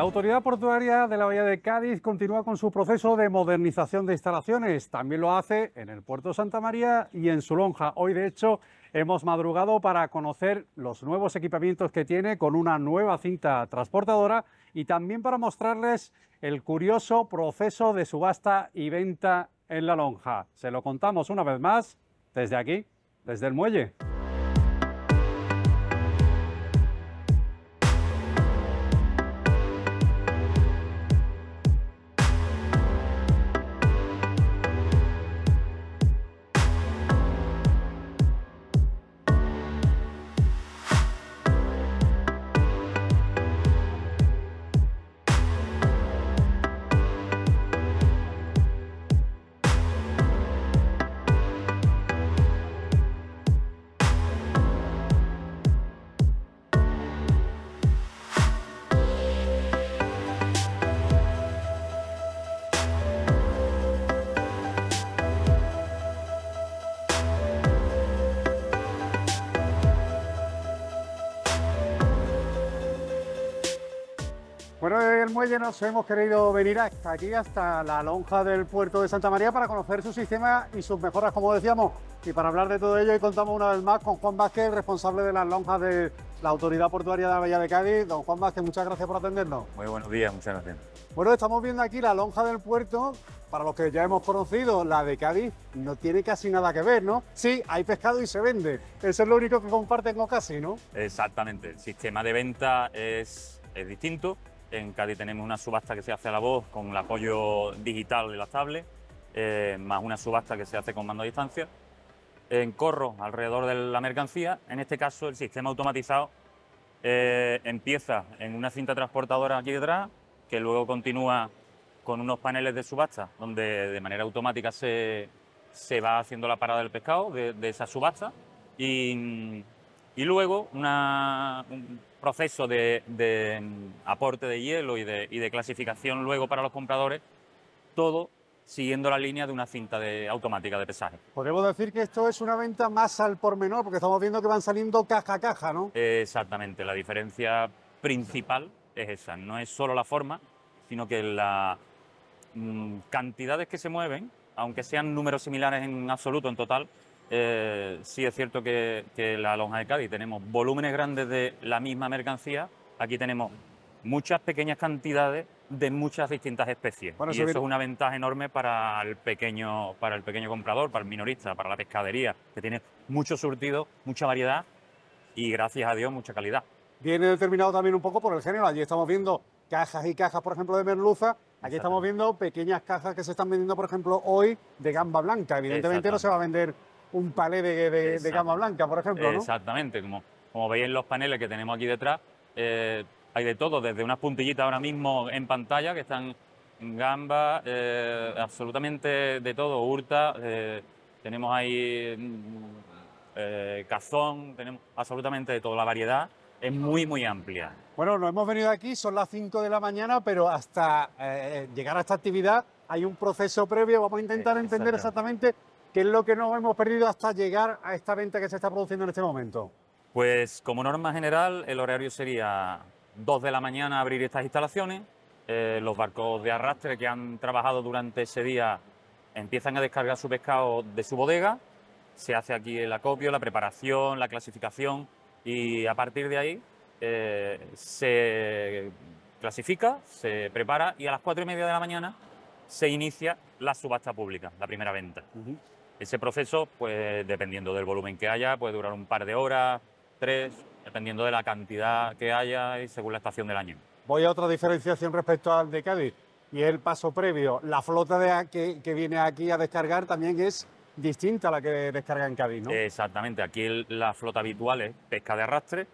La Autoridad Portuaria de la Bahía de Cádiz continúa con su proceso de modernización de instalaciones. También lo hace en el puerto Santa María y en su lonja. Hoy, de hecho, hemos madrugado para conocer los nuevos equipamientos que tiene con una nueva cinta transportadora y también para mostrarles el curioso proceso de subasta y venta en la lonja. Se lo contamos una vez más desde aquí, desde el muelle. muelle nos hemos querido venir hasta aquí, hasta la lonja del puerto de Santa María, para conocer su sistema y sus mejoras, como decíamos. Y para hablar de todo ello, y contamos una vez más con Juan Vázquez, responsable de las lonjas de la Autoridad Portuaria de la Bahía de Cádiz. Don Juan Vázquez, muchas gracias por atendernos. Muy buenos días, muchas gracias. Bueno, estamos viendo aquí la lonja del puerto, para los que ya hemos conocido, la de Cádiz no tiene casi nada que ver, ¿no? Sí, hay pescado y se vende. Eso es lo único que comparten con casi, ¿no? Exactamente. El sistema de venta es distinto. En Cádiz tenemos una subasta que se hace a la voz con el apoyo digital de la tablet eh, más una subasta que se hace con mando a distancia. En corro, alrededor de la mercancía, en este caso el sistema automatizado eh, empieza en una cinta transportadora aquí detrás, que luego continúa con unos paneles de subasta, donde de manera automática se, se va haciendo la parada del pescado de, esa subasta. Y, y luego una, proceso de, mm, aporte de hielo y de, clasificación luego para los compradores, todo siguiendo la línea de una cinta de, automática de pesaje. Podemos decir que esto es una venta más al por menor, porque estamos viendo que van saliendo caja a caja, ¿no? Exactamente, la diferencia principal es esa, no es solo la forma, sino que las mm, cantidades que se mueven, aunque sean números similares en absoluto, en total, eh, sí es cierto que, que la lonja de Cádiz tenemos volúmenes grandes de la misma mercancía. Aquí tenemos muchas pequeñas cantidades de muchas distintas especies. y eso es una ventaja enorme para el pequeño, para el pequeño comprador, para el minorista, para la pescadería, que tiene mucho surtido, mucha variedad y gracias a Dios mucha calidad. Viene determinado también un poco por el género. Allí estamos viendo cajas y cajas, por ejemplo, de merluza. Aquí estamos viendo pequeñas cajas que se están vendiendo, por ejemplo, hoy de gamba blanca. Evidentemente no se va a vender un palé de, de, gama blanca, por ejemplo. Exactamente, como, como veis en los paneles que tenemos aquí detrás, eh, hay de todo, desde unas puntillitas ahora mismo en pantalla que están gamba, eh, absolutamente de todo, hurta, eh, tenemos ahí mm, cazón, tenemos absolutamente de todo, la variedad es muy, muy amplia. Bueno, nos hemos venido aquí, son las 5 de la mañana, pero hasta llegar a esta actividad hay un proceso previo. Vamos a intentar entender exactamente ¿Qué es lo que nos hemos perdido hasta llegar a esta venta que se está produciendo en este momento? Pues como norma general, el horario sería 2 de la mañana abrir estas instalaciones. Eh, los barcos de arrastre que han trabajado durante ese día empiezan a descargar su pescado de su bodega. Se hace aquí el acopio, la preparación, la clasificación y a partir de ahí eh, se clasifica, se prepara y a las cuatro y media de la mañana se inicia la subasta pública, la primera venta. Ese proceso, pues dependiendo del volumen que haya, puede durar un par de horas, tres, dependiendo de la cantidad que haya y según la estación del año. Voy a otra diferenciación respecto al de Cádiz y el paso previo. La flota que, viene aquí a descargar también es distinta a la que descarga en Cádiz, ¿no? Exactamente. Aquí la flota habitual es pesca de arrastre,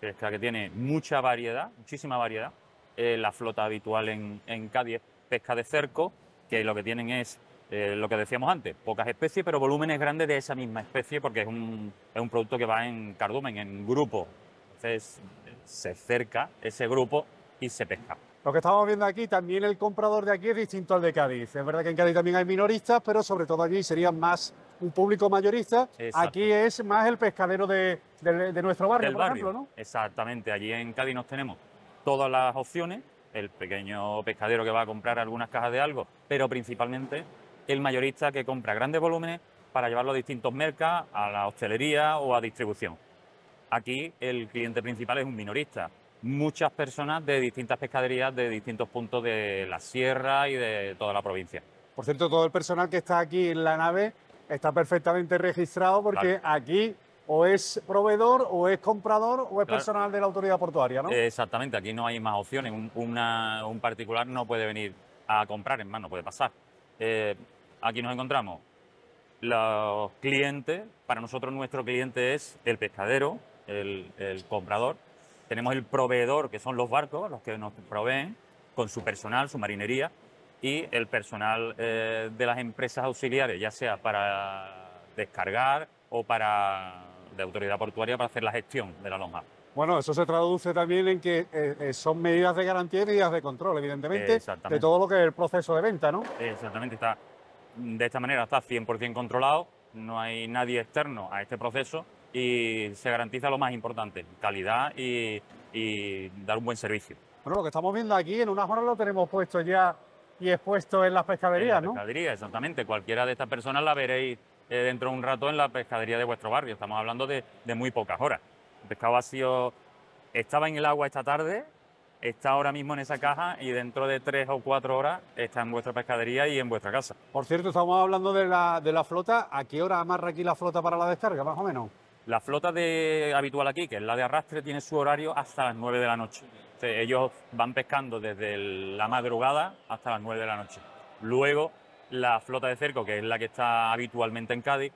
pesca que tiene mucha variedad, muchísima variedad. Eh, la flota habitual en, en Cádiz es pesca de cerco, que lo que tienen es eh, lo que decíamos antes, pocas especies, pero volúmenes grandes de esa misma especie, porque es un, es un producto que va en cardumen, en grupo. Entonces se acerca ese grupo y se pesca. Lo que estamos viendo aquí, también el comprador de aquí es distinto al de Cádiz. Es verdad que en Cádiz también hay minoristas, pero sobre todo allí serían más un público mayorista. Aquí es más el pescadero de, nuestro barrio, Del por barrio. ¿no? Exactamente, allí en Cádiz nos tenemos todas las opciones, el pequeño pescadero que va a comprar algunas cajas de algo, pero principalmente el mayorista que compra grandes volúmenes para llevarlo a distintos mercados, a la hostelería o a distribución. Aquí el cliente principal es un minorista. Muchas personas de distintas pescaderías, de distintos puntos de la sierra y de toda la provincia. Por cierto, todo el personal que está aquí en la nave está perfectamente registrado porque aquí o es proveedor o es comprador o es personal de la autoridad portuaria, ¿no? Exactamente, aquí no hay más opciones. Un, particular no puede venir a comprar, en mano, no puede pasar. Eh, aquí nos encontramos los clientes, para nosotros nuestro cliente es el pescadero, el, comprador, tenemos el proveedor, que son los barcos, los que nos proveen, con su personal, su marinería, y el personal eh, de las empresas auxiliares, ya sea para descargar o para de autoridad portuaria para hacer la gestión de la lonja. Bueno, eso se traduce también en que eh, eh, son medidas de garantía y medidas de control, evidentemente, de todo lo que es el proceso de venta, ¿no? Exactamente, está de esta manera está 100% controlado, no hay nadie externo a este proceso y se garantiza lo más importante, calidad y, dar un buen servicio. Bueno, lo que estamos viendo aquí en unas horas lo tenemos puesto ya y expuesto en las pescaderías, en las ¿no? exactamente. Cualquiera de estas personas la veréis eh, dentro de un rato en la pescadería de vuestro barrio. Estamos hablando de, de muy pocas horas. El pescado ha sido... Estaba en el agua esta tarde, está ahora mismo en esa caja y dentro de tres o cuatro horas está en vuestra pescadería y en vuestra casa. Por cierto, estamos hablando de la, flota. ¿A qué hora amarra aquí la flota para la descarga, más o menos? La flota de, habitual aquí, que es la de arrastre, tiene su horario hasta las 9 de la noche. ellos van pescando desde la madrugada hasta las nueve de la noche. Luego, la flota de cerco, que es la que está habitualmente en Cádiz,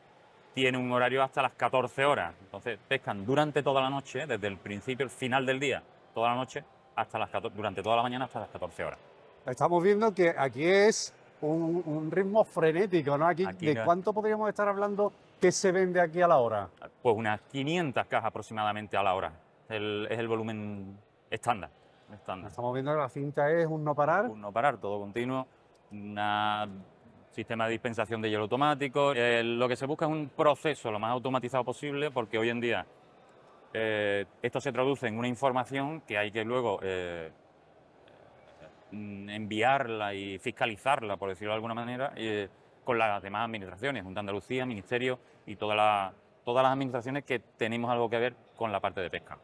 tiene un horario hasta las 14 horas. Entonces, pescan durante toda la noche, desde el principio el final del día, toda la noche, hasta las durante toda la mañana hasta las 14 horas. Estamos viendo que aquí es un, ritmo frenético, ¿no? Aquí, ¿De cuánto podríamos estar hablando que se vende aquí a la hora? Pues unas 500 cajas aproximadamente a la hora. es el volumen estándar. Estamos viendo que la cinta es un no parar. Un no parar, todo continuo. un sistema de dispensación de hielo automático. Eh, lo que se busca es un proceso lo más automatizado posible porque hoy en día eh, esto se traduce en una información que hay que luego eh, mm, enviarla y fiscalizarla, por decirlo de alguna manera, eh, con las demás administraciones, Junta Andalucía, Ministerio y todas las administraciones que tenemos algo que ver con la parte de pesca.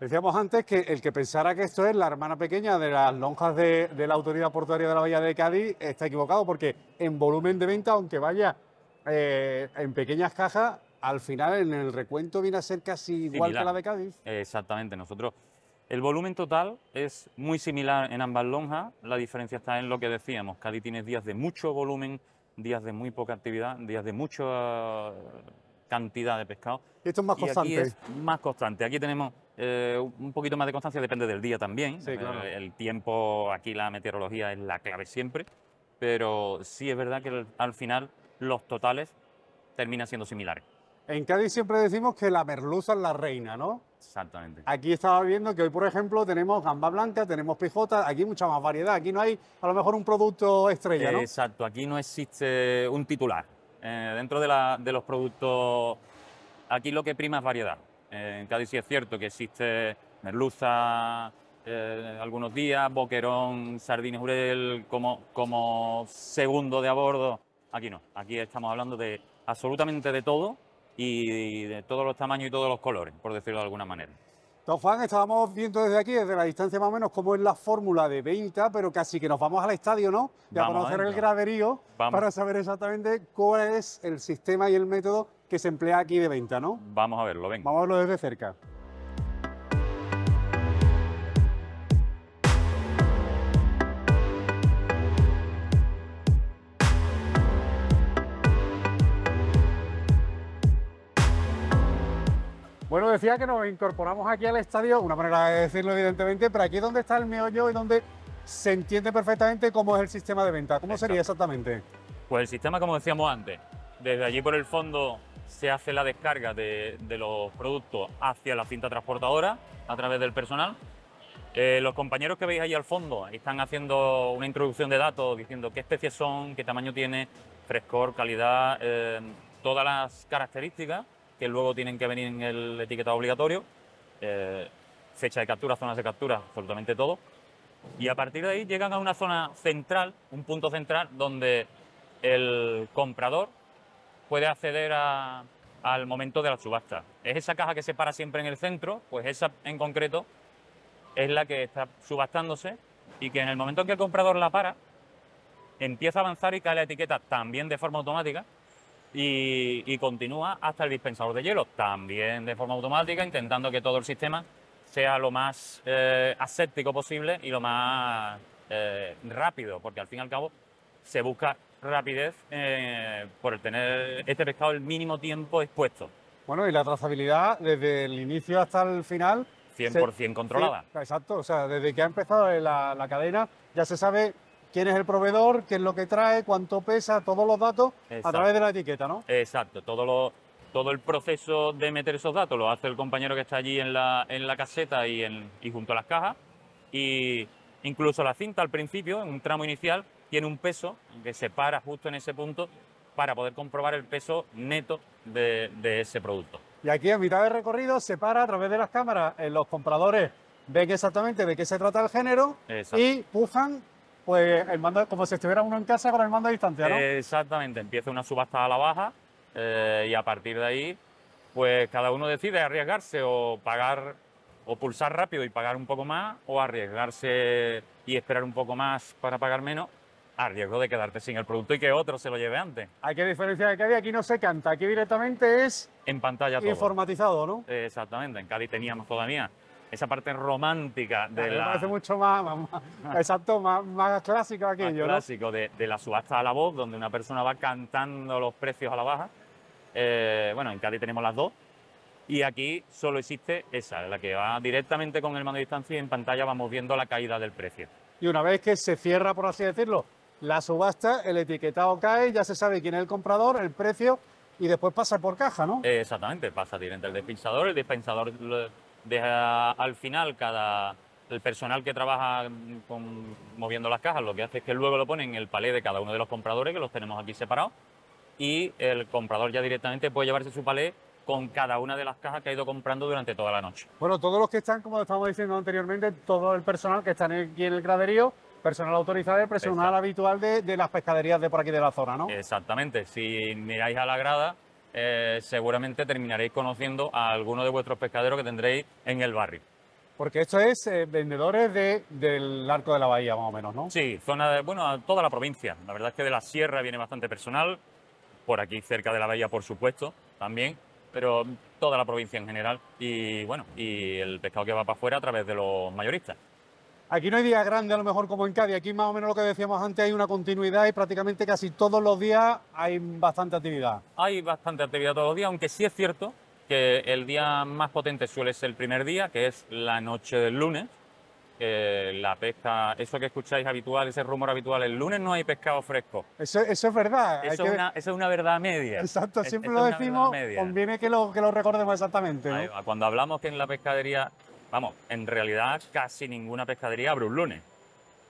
Decíamos antes que el que pensara que esto es la hermana pequeña de las lonjas de, la Autoridad Portuaria de la Bahía de Cádiz está equivocado porque en volumen de venta, aunque vaya en pequeñas cajas, al final en el recuento viene a ser casi igual que la de Cádiz. Exactamente, nosotros el volumen total es muy similar en ambas lonjas, la diferencia está en lo que decíamos, Cádiz tiene días de mucho volumen, días de muy poca actividad, días de mucha eh, cantidad de pescado. Esto es más constante. más constante, aquí tenemos eh, un poquito más de constancia, depende del día también, eh, el, tiempo, aquí la meteorología es la clave siempre, pero sí es verdad que al final los totales terminan siendo similares. En Cádiz siempre decimos que la merluza es la reina, ¿no? Exactamente. Aquí estaba viendo que hoy, por ejemplo, tenemos gamba blanca, tenemos pijota, aquí mucha más variedad. Aquí no hay, a lo mejor, un producto estrella, ¿no? Exacto, aquí no existe un titular. Eh, dentro de, los productos, aquí lo que prima es variedad. Eh, en Cádiz sí es cierto que existe merluza, eh, algunos días, boquerón, sardines urel como, como segundo de a bordo. Aquí no, aquí estamos hablando de absolutamente de todo y de todos los tamaños y todos los colores, por decirlo de alguna manera. Juan, estábamos viendo desde aquí, desde la distancia más o menos, cómo es la fórmula de venta, pero casi que nos vamos al estadio, ¿no? ya vamos a conocer el graderío para saber exactamente cuál es el sistema y el método que se emplea aquí de venta, ¿no? Vamos a verlo, venga. Vamos a verlo desde cerca. decía que nos incorporamos aquí al estadio, una manera de decirlo evidentemente, pero aquí es donde está el meollo y donde se entiende perfectamente cómo es el sistema de venta. ¿Cómo sería exactamente? Pues el sistema, como decíamos antes, desde allí por el fondo se hace la descarga de, los productos hacia la cinta transportadora a través del personal. Eh, los compañeros que veis ahí al fondo están haciendo una introducción de datos diciendo qué especies son, qué tamaño tiene, frescor, calidad, eh, todas las características que luego tienen que venir en el etiquetado obligatorio, eh, fecha de captura, zonas de captura, absolutamente todo. Y a partir de ahí llegan a una zona central, un punto central, donde el comprador puede acceder al momento de la subasta. Es esa caja que se para siempre en el centro, pues esa en concreto es la que está subastándose y que en el momento en que el comprador la para, empieza a avanzar y cae la etiqueta también de forma automática y, continúa hasta el dispensador de hielo, también de forma automática, intentando que todo el sistema sea lo más eh, aséptico posible y lo más eh, rápido, porque al fin y al cabo se busca rapidez eh, por tener este pescado el mínimo tiempo expuesto. Bueno, y la trazabilidad desde el inicio hasta el final. 100% controlada. exacto, o sea, desde que ha empezado la cadena ya se sabe quién es el proveedor, qué es lo que trae, cuánto pesa, todos los datos a través de la etiqueta, ¿no? Exacto, todo, lo, todo el proceso de meter esos datos lo hace el compañero que está allí en la, en la caseta y, en, junto a las cajas. Y incluso la cinta al principio, en un tramo inicial, tiene un peso que se para justo en ese punto para poder comprobar el peso neto de, ese producto. Y aquí en mitad de recorrido se para a través de las cámaras. Eh, los compradores ven exactamente de qué se trata el género y pujan pues, como si estuviera uno en casa con el mando a distancia, ¿no? Exactamente, empieza una subasta a la baja eh, y a partir de ahí, pues cada uno decide arriesgarse o pagar o pulsar rápido y pagar un poco más o arriesgarse y esperar un poco más para pagar menos a riesgo de quedarte sin el producto y que otro se lo lleve antes. Hay que diferenciar de Cádiz, aquí no se canta, aquí directamente es... En pantalla todo. Informatizado, ¿no? Exactamente, en Cali teníamos todavía esa parte romántica de la... parece mucho más, exacto, más, más, clásico aquello. clásico de, la subasta a la voz, donde una persona va cantando los precios a la baja. Eh, bueno, en Cádiz tenemos las dos. Y aquí solo existe esa, la que va directamente con el mando de distancia y en pantalla vamos viendo la caída del precio. Y una vez que se cierra, por así decirlo, la subasta, el etiquetado cae, ya se sabe quién es el comprador, el precio y después pasa por caja, ¿no? Eh, exactamente, pasa directamente al dispensador, el dispensador al final cada el personal que trabaja moviendo las cajas lo que hace es que luego lo pone en el palé de cada uno de los compradores, que los tenemos aquí separados, y el comprador ya directamente puede llevarse su palé con cada una de las cajas que ha ido comprando durante toda la noche. Bueno, todos los que están, como estamos diciendo anteriormente, todo el personal que está aquí en el graderío, personal autorizado y personal habitual de, de las pescaderías de por aquí de la zona, ¿no? Exactamente, si miráis a la grada, eh, seguramente terminaréis conociendo a alguno de vuestros pescaderos que tendréis en el barrio. Porque esto es eh, vendedores del arco de la bahía, más o menos, ¿no? Sí, zona de, bueno, toda la provincia. La verdad es que de la sierra viene bastante personal, por aquí cerca de la bahía, por supuesto, también, pero toda la provincia en general. Y bueno, y el pescado que va para afuera a través de los mayoristas. Aquí no hay días grandes, a lo mejor como en Cádiz. Aquí más o menos lo que decíamos antes, hay una continuidad y prácticamente casi todos los días hay bastante actividad. Hay bastante actividad todos los días, aunque sí es cierto que el día más potente suele ser el primer día, que es la noche del lunes. la pesca, eso que escucháis habitual, ese rumor habitual, el lunes no hay pescado fresco. Eso, es verdad. Eso, es una, verdad media. Exacto, siempre lo decimos, conviene que lo, recordemos exactamente. cuando hablamos que en la pescadería Vamos, en realidad casi ninguna pescadería abre un lunes,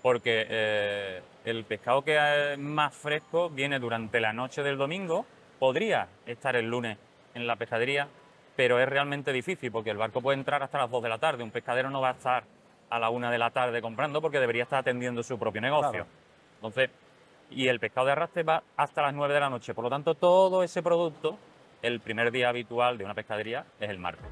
porque eh, el pescado que es más fresco viene durante la noche del domingo, podría estar el lunes en la pescadería, pero es realmente difícil porque el barco puede entrar hasta las 2 de la tarde, un pescadero no va a estar a la 1 de la tarde comprando porque debería estar atendiendo su propio negocio. Entonces, y el pescado de arrastre va hasta las 9 de la noche, por lo tanto todo ese producto, el primer día habitual de una pescadería es el martes.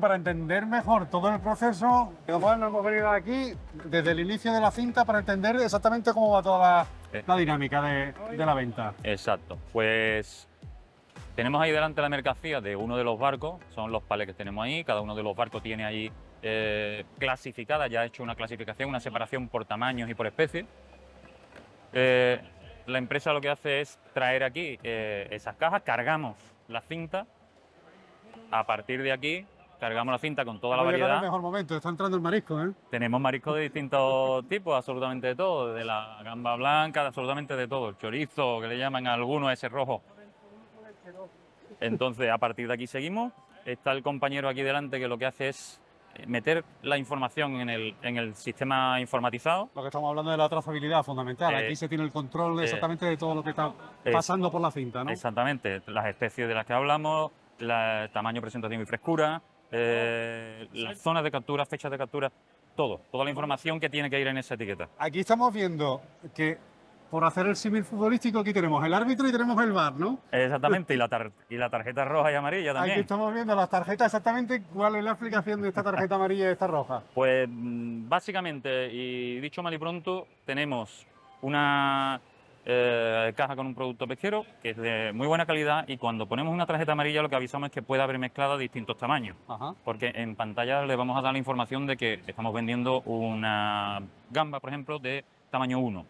para entender mejor todo el proceso, igual nos hemos venido aquí desde el inicio de la cinta para entender exactamente cómo va toda la, eh. dinámica de, la venta. Exacto. Pues tenemos ahí delante la mercancía de uno de los barcos, son los pales que tenemos ahí, cada uno de los barcos tiene ahí eh, clasificada, ya ha hecho una clasificación, una separación por tamaños y por especies. Eh, la empresa lo que hace es traer aquí esas cajas, cargamos la cinta, a partir de aquí cargamos la cinta con toda la variedad. el mejor momento, está entrando el marisco, ¿eh? Tenemos marisco de distintos tipos, absolutamente de todo, de la gamba blanca, absolutamente de todo, el chorizo, que le llaman a algunos ese rojo. Entonces, a partir de aquí seguimos. Está el compañero aquí delante que lo que hace es eh, meter la información en el, sistema informatizado. Lo que estamos hablando de la trazabilidad fundamental. Aquí eh, se tiene el control exactamente de todo lo que está pasando por la cinta, ¿no? Exactamente. Las especies de las que hablamos, ...el tamaño, presentación y frescura, eh, las zonas de captura, fechas de captura, todo, toda la información que tiene que ir en esa etiqueta. Aquí estamos viendo que, por hacer el símil futbolístico, aquí tenemos el árbitro y tenemos el VAR, ¿no? Exactamente, y la, tarjeta roja y amarilla también. Aquí estamos viendo las tarjetas, exactamente cuál es la aplicación de esta tarjeta amarilla y esta roja. Pues mm, básicamente, y dicho mal y pronto, tenemos una eh, caja con un producto pesquero que es de muy buena calidad y cuando ponemos una tarjeta amarilla lo que avisamos es que puede haber mezclada distintos tamaños, porque en pantalla le vamos a dar la información de que estamos vendiendo una gamba, por ejemplo, de tamaño 1.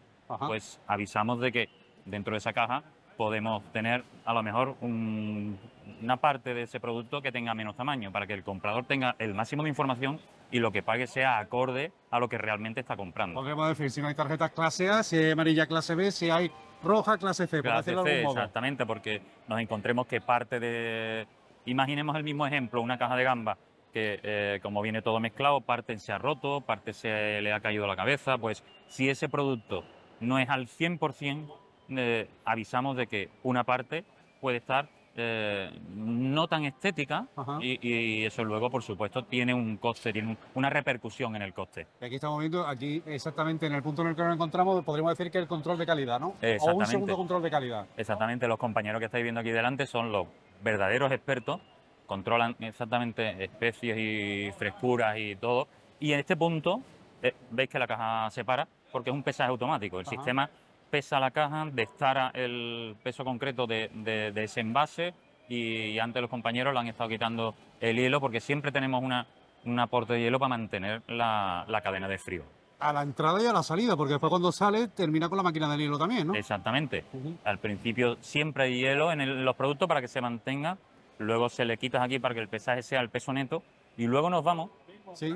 Pues avisamos de que dentro de esa caja podemos tener a lo mejor una parte de ese producto que tenga menos tamaño para que el comprador tenga el máximo de información y lo que pague sea acorde a lo que realmente está comprando. Podemos decir, si no hay tarjetas clase A, si hay amarilla clase B, si hay roja clase C, por clase de Exactamente, porque nos encontremos que parte de... Imaginemos el mismo ejemplo, una caja de gamba que eh, como viene todo mezclado, parte se ha roto, parte se le ha caído la cabeza, pues si ese producto no es al 100%, eh, avisamos de que una parte puede estar eh, no tan estética y, eso luego, por supuesto, tiene un coste, tiene una repercusión en el coste. Aquí estamos viendo, aquí exactamente en el punto en el que nos encontramos, podríamos decir que el control de calidad, ¿no? O un segundo control de calidad. Exactamente, los compañeros que estáis viendo aquí delante son los verdaderos expertos, controlan exactamente especies y frescuras y todo. Y en este punto, eh, veis que la caja se para porque es un pesaje automático. El sistema pesa la caja, destara el peso concreto de, ese envase y, ante los compañeros lo han estado quitando el hielo porque siempre tenemos una, un aporte de hielo para mantener la, cadena de frío a la entrada y a la salida, porque después cuando sale termina con la máquina de hielo también, ¿no? Exactamente. Al principio siempre hay hielo en los productos para que se mantenga, luego se le quitas aquí para que el pesaje sea el peso neto y luego nos vamos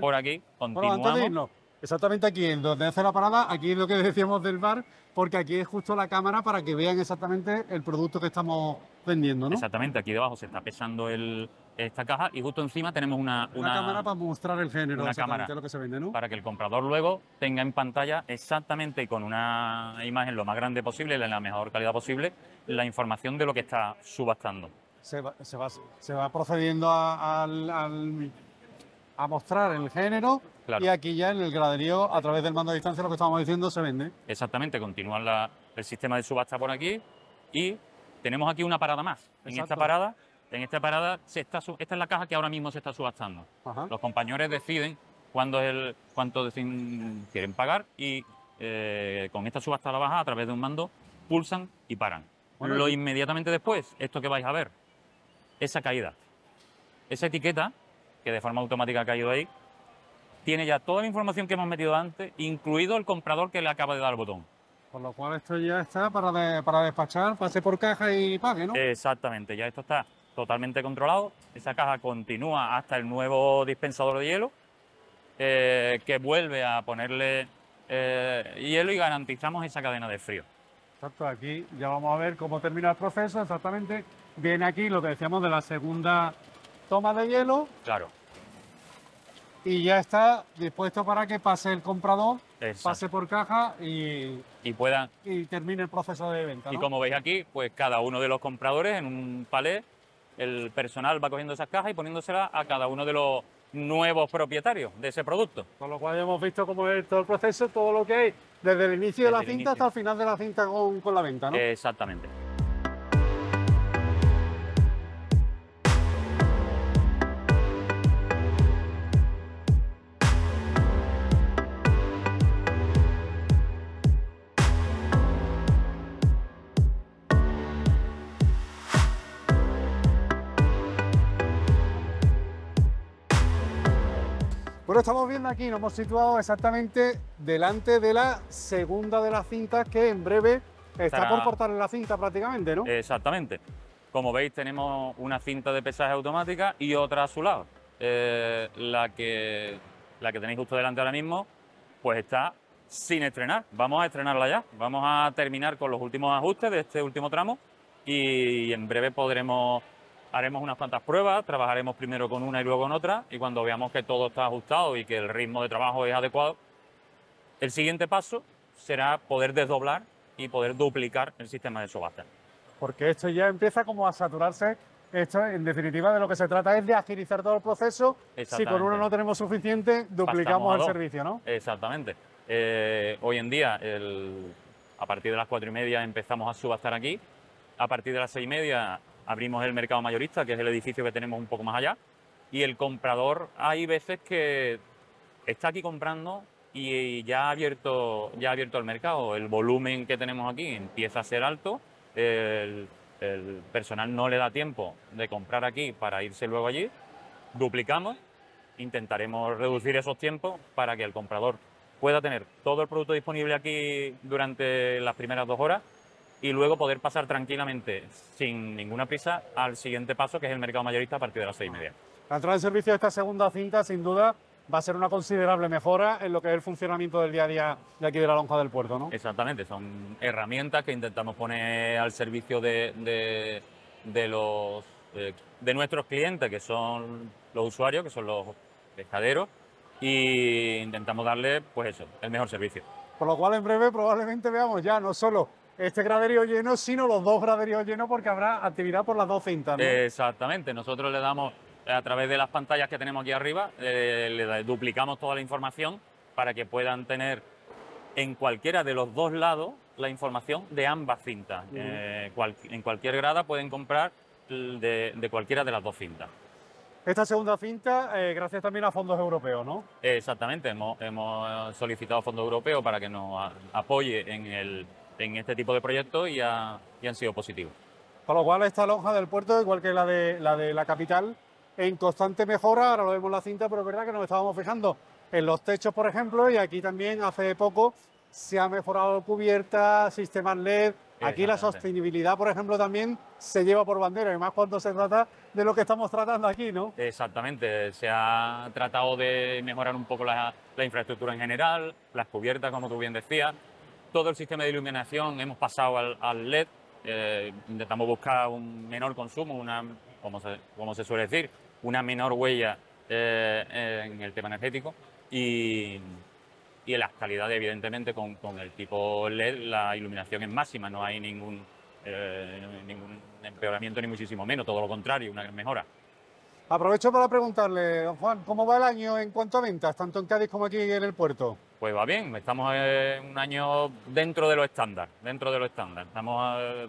por aquí, continuamos. Exactamente aquí, en donde hace la parada, aquí es lo que decíamos del bar, porque aquí es justo la cámara para que vean exactamente el producto que estamos vendiendo, ¿no? Exactamente, aquí debajo se está pesando el, esta caja y justo encima tenemos una, una, cámara para mostrar el género, de lo que se vende, ¿no? Para que el comprador luego tenga en pantalla exactamente con una imagen lo más grande posible, en la mejor calidad posible, la información de lo que está subastando. Se va, procediendo al a mostrar el género y aquí ya en el graderío, a través del mando a distancia, lo que estábamos diciendo, se vende. Exactamente, continúa el sistema de subasta por aquí y tenemos aquí una parada más. En esta parada, en esta parada se está, esta es la caja que ahora mismo se está subastando. Los compañeros deciden cuándo el, cuánto quieren pagar y eh, con esta subasta a la baja, a través de un mando, pulsan y paran. lo inmediatamente después, esto que vais a ver, esa caída, esa etiqueta que de forma automática ha caído ahí, tiene ya toda la información que hemos metido antes, incluido el comprador que le acaba de dar el botón. Con lo cual esto ya está para, para despachar, pase por caja y pague, ¿no? Exactamente, ya esto está totalmente controlado. Esa caja continúa hasta el nuevo dispensador de hielo, eh, que vuelve a ponerle eh, hielo y garantizamos esa cadena de frío. Exacto, aquí ya vamos a ver cómo termina el proceso exactamente. Viene aquí lo que decíamos de la segunda toma de hielo. Claro. Y ya está dispuesto para que pase el comprador, pase por caja y, y, y termine el proceso de venta. Y como veis aquí, pues cada uno de los compradores en un palet, el personal va cogiendo esas cajas y poniéndoselas a cada uno de los nuevos propietarios de ese producto. Con lo cual hemos visto cómo es todo el proceso, todo lo que hay desde el inicio de la cinta hasta el final de la cinta con, con la venta, ¿no? Exactamente. Bueno, estamos viendo aquí, nos hemos situado exactamente delante de la segunda de las cintas que en breve está por cortar la cinta prácticamente, ¿no? Exactamente. Como veis tenemos una cinta de pesaje automática y otra a su lado. Eh, la, que, la que tenéis justo delante ahora mismo, pues está sin estrenar. Vamos a estrenarla ya. Vamos a terminar con los últimos ajustes de este último tramo y en breve podremos haremos unas cuantas pruebas, trabajaremos primero con una y luego con otra, y cuando veamos que todo está ajustado y que el ritmo de trabajo es adecuado, el siguiente paso será poder desdoblar y poder duplicar el sistema de subasta. Porque esto ya empieza como a saturarse. Esto, en definitiva, de lo que se trata es de agilizar todo el proceso. Si con uno no tenemos suficiente, duplicamos el servicio, ¿no? Exactamente. Eh, hoy en día, a partir de las cuatro y media empezamos a subastar aquí. A partir de las seis y media abrimos el mercado mayorista, que es el edificio que tenemos un poco más allá, y el comprador hay veces que está aquí comprando y ya ha abierto, ya abierto el mercado. El volumen que tenemos aquí empieza a ser alto, el, el personal no le da tiempo de comprar aquí para irse luego allí, duplicamos, intentaremos reducir esos tiempos para que el comprador pueda tener todo el producto disponible aquí durante las primeras dos horas y luego poder pasar tranquilamente, sin ninguna prisa, al siguiente paso, que es el mercado mayorista a partir de las seis y media. La entrada en servicio de esta segunda cinta, sin duda, va a ser una considerable mejora en lo que es el funcionamiento del día a día de aquí de la lonja del puerto, ¿no? Exactamente, son herramientas que intentamos poner al servicio de, los, eh, nuestros clientes, que son los usuarios, que son los pescaderos, y intentamos darle, pues eso, el mejor servicio. Por lo cual en breve probablemente veamos ya no solo este graderío lleno, sino los dos graderíos llenos porque habrá actividad por las dos cintas. Exactamente, nosotros le damos eh, a través de las pantallas que tenemos aquí arriba, eh, le duplicamos toda la información para que puedan tener en cualquiera de los dos lados la información de ambas cintas. Eh, en cualquier grada pueden comprar de, cualquiera de las dos cintas. Esta segunda cinta, gracias también a fondos europeos, ¿no? Exactamente, hemos, hemos solicitado fondos europeos para que nos apoye en el en este tipo de proyectos y, han sido positivos. Por lo cual, esta lonja del puerto, igual que la de la, capital, en constante mejora, ahora lo vemos en la cinta, pero es verdad que nos estábamos fijando en los techos, por ejemplo, y aquí también hace poco se ha mejorado cubiertas, sistemas LED. Aquí la sostenibilidad, por ejemplo, también se lleva por bandera, además cuando se trata de lo que estamos tratando aquí, ¿no? Exactamente, se ha tratado de mejorar un poco la infraestructura en general, las cubiertas, como tú bien decías, todo el sistema de iluminación hemos pasado al, LED. Eh, intentamos buscar un menor consumo, una, como, se, suele decir, una menor huella eh, en el tema energético y, en las calidades, evidentemente, con, el tipo LED la iluminación es máxima, no hay ningún, eh, ningún empeoramiento ni muchísimo menos, todo lo contrario, una gran mejora. Aprovecho para preguntarle, don Juan, ¿cómo va el año en cuanto a ventas, tanto en Cádiz como aquí en el puerto? Pues va bien, estamos eh, un año dentro de lo estándar, dentro de lo estándar. Estamos, eh,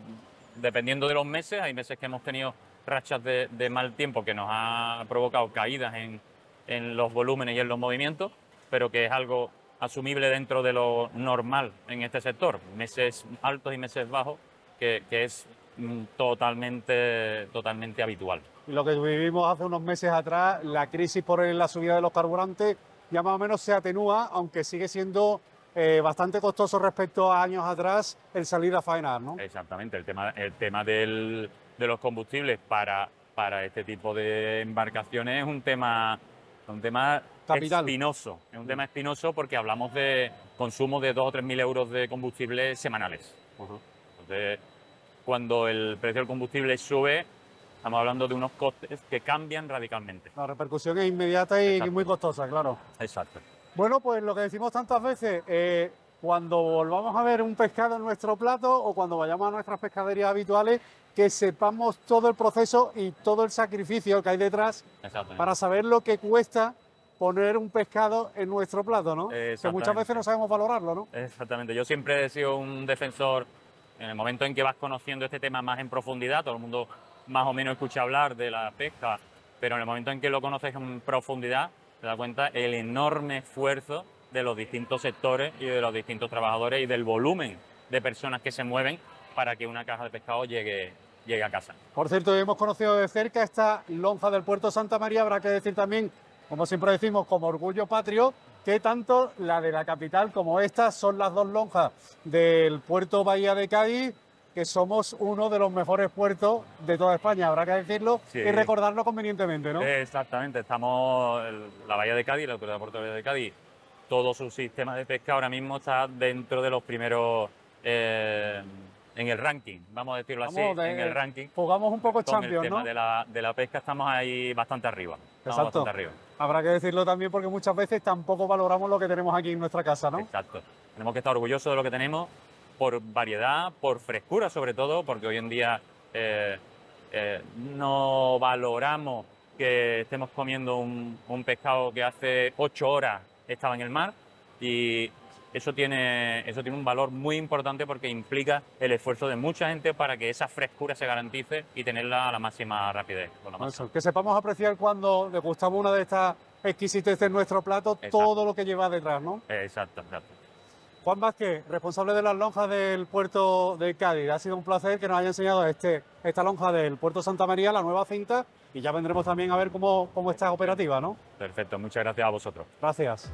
dependiendo de los meses, hay meses que hemos tenido rachas de, mal tiempo que nos ha provocado caídas en, los volúmenes y en los movimientos, pero que es algo asumible dentro de lo normal en este sector. Meses altos y meses bajos, que, que es Mm, totalmente, totalmente habitual. Lo que vivimos hace unos meses atrás, la crisis por la subida de los carburantes, ya más o menos se atenúa, aunque sigue siendo eh, bastante costoso respecto a años atrás el salir a faenar, ¿no? Exactamente, el tema, el tema del, de los combustibles para, para este tipo de embarcaciones es un tema, un tema Capital. espinoso, es un mm. tema espinoso porque hablamos de consumo de 2 o 3 mil euros de combustibles semanales cuando el precio del combustible sube, estamos hablando de unos costes que cambian radicalmente. La repercusión es inmediata y muy costosa, claro. Exacto. Bueno, pues lo que decimos tantas veces, eh, cuando volvamos a ver un pescado en nuestro plato o cuando vayamos a nuestras pescaderías habituales, que sepamos todo el proceso y todo el sacrificio que hay detrás para saber lo que cuesta poner un pescado en nuestro plato, ¿no? Que muchas veces no sabemos valorarlo, ¿no? Exactamente. Yo siempre he sido un defensor en el momento en que vas conociendo este tema más en profundidad, todo el mundo más o menos escucha hablar de la pesca, pero en el momento en que lo conoces en profundidad, te das cuenta el enorme esfuerzo de los distintos sectores y de los distintos trabajadores y del volumen de personas que se mueven para que una caja de pescado llegue, llegue a casa. Por cierto, hemos conocido de cerca esta lonza del puerto de Santa María, habrá que decir también, como siempre decimos, como orgullo patrio, que tanto la de la capital como esta son las dos lonjas del puerto Bahía de Cádiz, que somos uno de los mejores puertos de toda España, habrá que decirlo y recordarlo convenientemente, ¿no? Exactamente, estamos la Bahía de Cádiz, la autoridad portuaria de Cádiz, todo su sistema de pesca ahora mismo está dentro de los primeros... Eh, en el ranking, vamos a decirlo así, en el eh, ranking. Jugamos un poco con el tema de, la, pesca estamos ahí bastante arriba. bastante arriba. Habrá que decirlo también porque muchas veces tampoco valoramos lo que tenemos aquí en nuestra casa, ¿no? Exacto. Tenemos que estar orgullosos de lo que tenemos por variedad, por frescura sobre todo, porque hoy en día eh, eh, no valoramos que estemos comiendo un, un pescado que hace ocho horas estaba en el mar y eso tiene, eso tiene un valor muy importante porque implica el esfuerzo de mucha gente para que esa frescura se garantice y tenerla a la máxima rapidez. que sepamos apreciar cuando degustamos... una de estas exquisites en nuestro plato, todo lo que lleva detrás, ¿no? Exacto, exacto. Juan Vázquez, responsable de las lonjas del puerto de Cádiz. Ha sido un placer que nos haya enseñado este, esta lonja del puerto Santa María, la nueva cinta, y ya vendremos también a ver cómo, cómo está operativa, ¿no? Perfecto, muchas gracias a vosotros. Gracias.